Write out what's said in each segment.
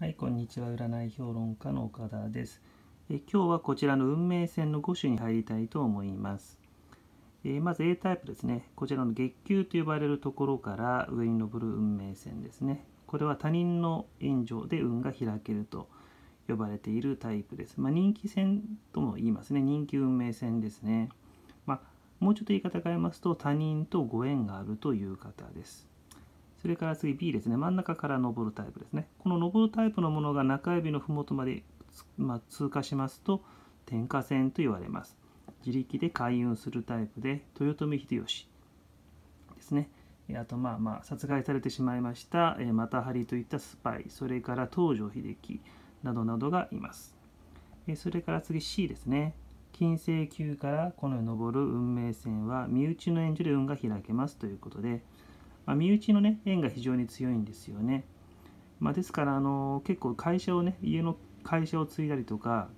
はい、こんにちは。占い評論家の岡田ですえ。今日はこちらの運命線の5種に入りたいと思います。えまず A タイプですね。こちらの月給と呼ばれるところから上に上る運命線ですね。これは他人の援助で運が開けると呼ばれているタイプです。まあ、人気線とも言いますね。人気運命線ですね。まあ、もうちょっと言い方変えますと、他人とご縁があるという方です。それから次 B ですね。真ん中から登るタイプですね。この登るタイプのものが中指の麓まで、まあ、通過しますと、点火線と言われます。自力で開運するタイプで、豊臣秀吉ですね。あと、まあまあ、殺害されてしまいました、えたはりといったスパイ、それから東条英機などなどがいます。それから次 C ですね。金星球からこのように登る運命線は、身内の援助で運が開けますということで、まあ、身内のね縁が非常に強いんですよね。まあ、ですからあの結構会社をね家の会社を継いだりとか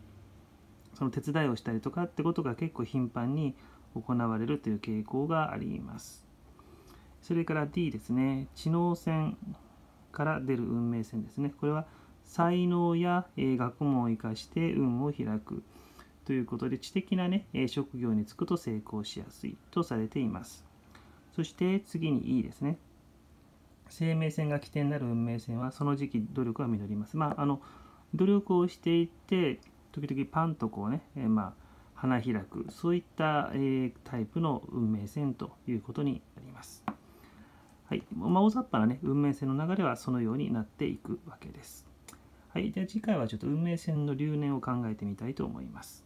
その手伝いをしたりとかってことが結構頻繁に行われるという傾向があります。それから D ですね知能線から出る運命線ですねこれは才能や、学問を生かして運を開くということで知的な、ね、職業に就くと成功しやすいとされています。そして次に E ですね。生命線が起点になる運命線はその時期努力は実ります。まあ、あの努力をしていって時々パンとこうね、えまあ、花開くそういった、えー、タイプの運命線ということになります。はい、まあ、大雑把なね運命線の流れはそのようになっていくわけです。はい、では次回はちょっと運命線の留年を考えてみたいと思います。